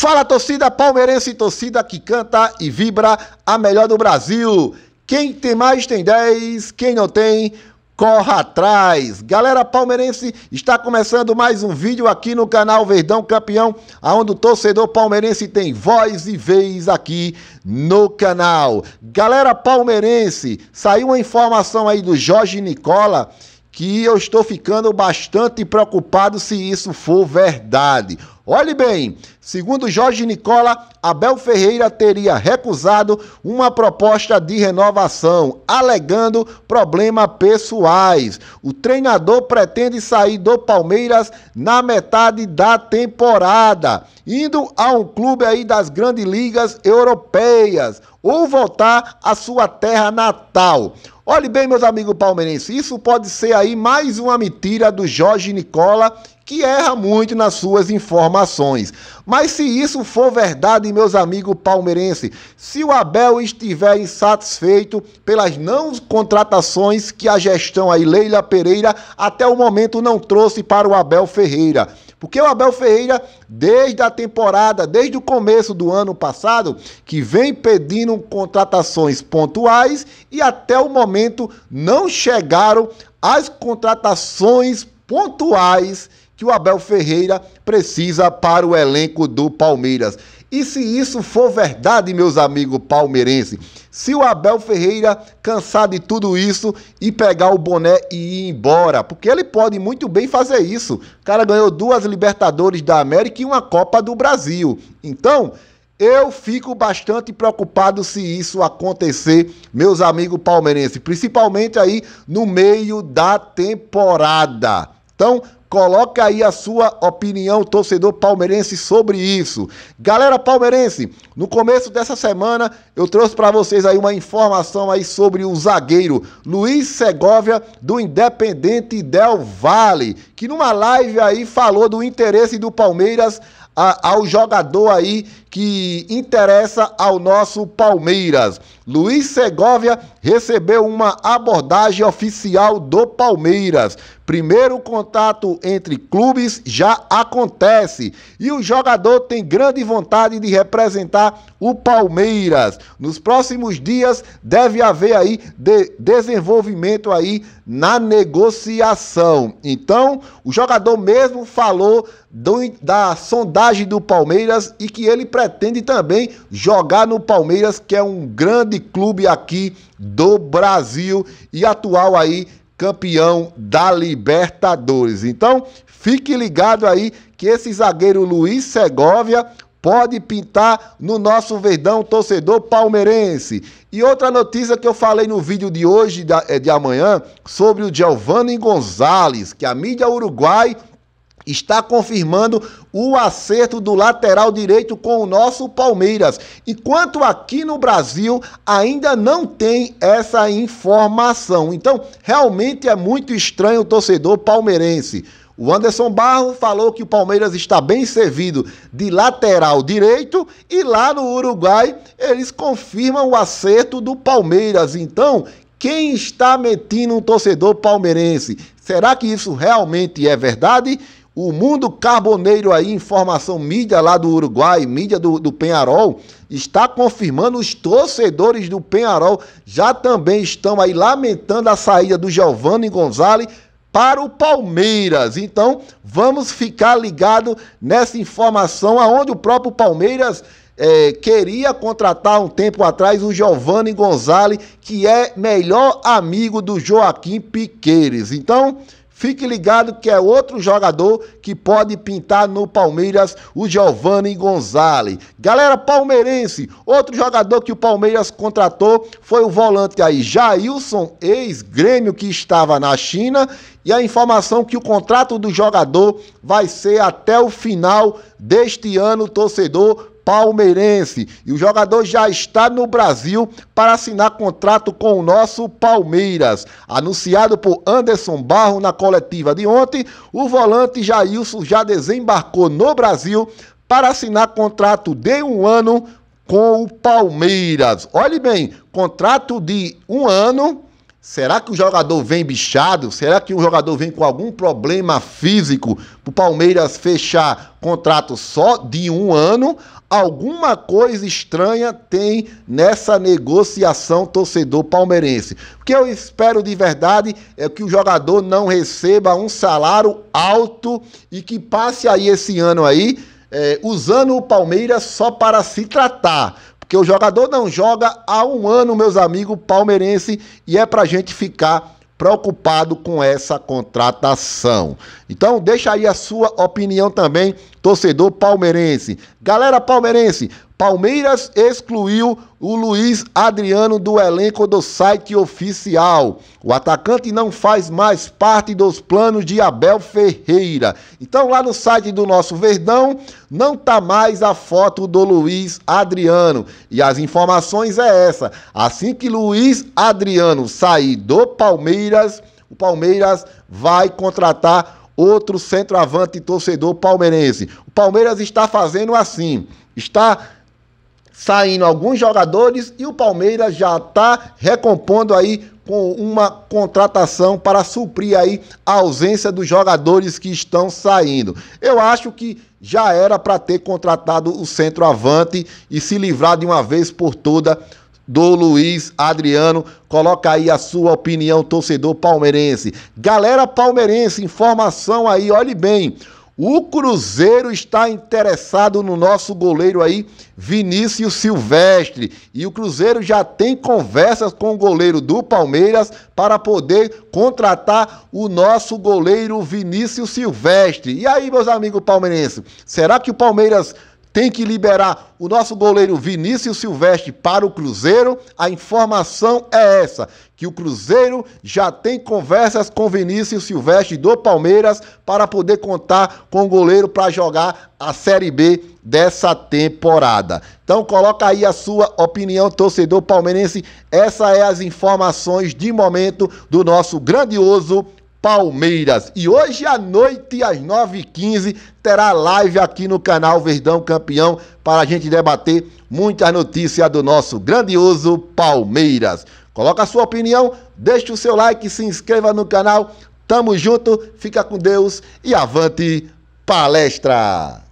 Fala torcida palmeirense, torcida que canta e vibra a melhor do Brasil. Quem tem mais tem 10, quem não tem, corra atrás. Galera palmeirense, está começando mais um vídeo aqui no canal Verdão Campeão, aonde o torcedor palmeirense tem voz e vez aqui no canal. Galera palmeirense, saiu uma informação aí do Jorge Nicola que eu estou ficando bastante preocupado se isso for verdade. Olhe bem, segundo Jorge Nicola, Abel Ferreira teria recusado uma proposta de renovação, alegando problemas pessoais. O treinador pretende sair do Palmeiras na metade da temporada, indo a um clube aí das grandes ligas europeias ou voltar à sua terra natal. Olhe bem, meus amigos palmeirenses, isso pode ser aí mais uma mentira do Jorge Nicola, que erra muito nas suas informações. Mas se isso for verdade, meus amigos palmeirenses, se o Abel estiver insatisfeito pelas não contratações que a gestão aí Leila Pereira até o momento não trouxe para o Abel Ferreira, porque o Abel Ferreira, desde a temporada, desde o começo do ano passado, que vem pedindo contratações pontuais e até o momento momento não chegaram as contratações pontuais que o Abel Ferreira precisa para o elenco do Palmeiras. E se isso for verdade, meus amigos palmeirenses, se o Abel Ferreira cansar de tudo isso e pegar o boné e ir embora, porque ele pode muito bem fazer isso. O cara ganhou duas Libertadores da América e uma Copa do Brasil. Então, eu fico bastante preocupado se isso acontecer, meus amigos palmeirenses, principalmente aí no meio da temporada. Então, Coloca aí a sua opinião, torcedor palmeirense, sobre isso. Galera palmeirense, no começo dessa semana eu trouxe para vocês aí uma informação aí sobre o zagueiro Luiz Segovia do Independente Del Valle, que numa live aí falou do interesse do Palmeiras a, ao jogador aí que interessa ao nosso Palmeiras. Luiz Segovia recebeu uma abordagem oficial do Palmeiras. Primeiro contato entre clubes já acontece e o jogador tem grande vontade de representar o Palmeiras. Nos próximos dias deve haver aí de desenvolvimento aí na negociação. Então, o jogador mesmo falou do, da sondagem do Palmeiras e que ele pretende também jogar no Palmeiras, que é um grande clube aqui do Brasil e atual aí campeão da Libertadores. Então, fique ligado aí que esse zagueiro Luiz Segovia pode pintar no nosso verdão torcedor palmeirense. E outra notícia que eu falei no vídeo de hoje, eh, de amanhã, sobre o Giovanni Gonzalez, que a mídia uruguai está confirmando o acerto do lateral direito com o nosso Palmeiras. Enquanto aqui no Brasil ainda não tem essa informação. Então, realmente é muito estranho o torcedor palmeirense. O Anderson Barro falou que o Palmeiras está bem servido de lateral direito e lá no Uruguai eles confirmam o acerto do Palmeiras. Então, quem está metindo um torcedor palmeirense? Será que isso realmente é verdade? O mundo carboneiro aí, informação mídia lá do Uruguai, mídia do, do Penharol, está confirmando os torcedores do Penharol já também estão aí lamentando a saída do Giovanni Gonzalez para o Palmeiras. Então, vamos ficar ligado nessa informação aonde o próprio Palmeiras é, queria contratar um tempo atrás o Giovanni Gonzalez, que é melhor amigo do Joaquim Piqueires. Então, Fique ligado que é outro jogador que pode pintar no Palmeiras, o Giovanni Gonzalez. Galera palmeirense, outro jogador que o Palmeiras contratou foi o volante aí, Jailson, ex-grêmio que estava na China. E a informação que o contrato do jogador vai ser até o final deste ano, torcedor palmeirense. E o jogador já está no Brasil para assinar contrato com o nosso Palmeiras. Anunciado por Anderson Barro na coletiva de ontem, o volante Jailson já desembarcou no Brasil para assinar contrato de um ano com o Palmeiras. Olhe bem, contrato de um ano Será que o jogador vem bichado? Será que o jogador vem com algum problema físico para o Palmeiras fechar contrato só de um ano? Alguma coisa estranha tem nessa negociação torcedor palmeirense. O que eu espero de verdade é que o jogador não receba um salário alto e que passe aí esse ano aí é, usando o Palmeiras só para se tratar porque o jogador não joga há um ano, meus amigos palmeirense, e é pra gente ficar preocupado com essa contratação. Então, deixa aí a sua opinião também, torcedor palmeirense. Galera palmeirense, Palmeiras excluiu o Luiz Adriano do elenco do site oficial. O atacante não faz mais parte dos planos de Abel Ferreira. Então, lá no site do nosso Verdão, não tá mais a foto do Luiz Adriano. E as informações é essa. Assim que Luiz Adriano sair do Palmeiras, o Palmeiras vai contratar outro centroavante torcedor palmeirense. O Palmeiras está fazendo assim, está saindo alguns jogadores e o Palmeiras já está recompondo aí com uma contratação para suprir aí a ausência dos jogadores que estão saindo. Eu acho que já era para ter contratado o centroavante e se livrar de uma vez por toda do Luiz Adriano. Coloca aí a sua opinião, torcedor palmeirense. Galera palmeirense, informação aí, olhe bem. O Cruzeiro está interessado no nosso goleiro aí, Vinícius Silvestre. E o Cruzeiro já tem conversas com o goleiro do Palmeiras para poder contratar o nosso goleiro Vinícius Silvestre. E aí, meus amigos palmeirenses, será que o Palmeiras tem que liberar o nosso goleiro Vinícius Silvestre para o Cruzeiro. A informação é essa: que o Cruzeiro já tem conversas com Vinícius Silvestre do Palmeiras para poder contar com o goleiro para jogar a Série B dessa temporada. Então coloca aí a sua opinião, torcedor palmeirense. Essas são é as informações de momento do nosso grandioso Palmeiras. E hoje à noite, às 9h15, terá live aqui no canal Verdão Campeão para a gente debater muitas notícias do nosso grandioso Palmeiras. Coloca a sua opinião, deixe o seu like, se inscreva no canal. Tamo junto, fica com Deus e avante palestra!